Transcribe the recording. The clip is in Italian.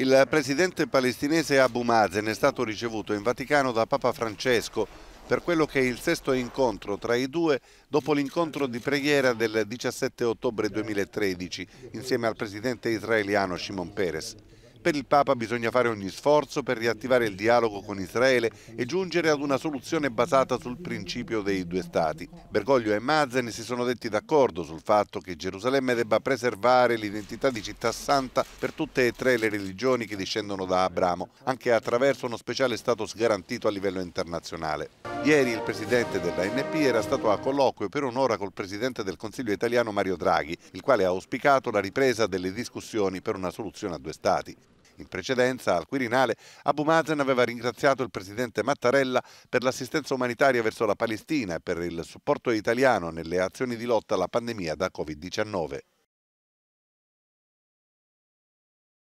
Il presidente palestinese Abu Mazen è stato ricevuto in Vaticano da Papa Francesco per quello che è il sesto incontro tra i due dopo l'incontro di preghiera del 17 ottobre 2013 insieme al presidente israeliano Shimon Peres. Per il Papa bisogna fare ogni sforzo per riattivare il dialogo con Israele e giungere ad una soluzione basata sul principio dei due Stati. Bergoglio e Mazen si sono detti d'accordo sul fatto che Gerusalemme debba preservare l'identità di città santa per tutte e tre le religioni che discendono da Abramo, anche attraverso uno speciale status garantito a livello internazionale. Ieri il presidente dell'ANP era stato a colloquio per un'ora col presidente del Consiglio italiano Mario Draghi, il quale ha auspicato la ripresa delle discussioni per una soluzione a due stati. In precedenza, al Quirinale, Abu Mazen aveva ringraziato il presidente Mattarella per l'assistenza umanitaria verso la Palestina e per il supporto italiano nelle azioni di lotta alla pandemia da Covid-19.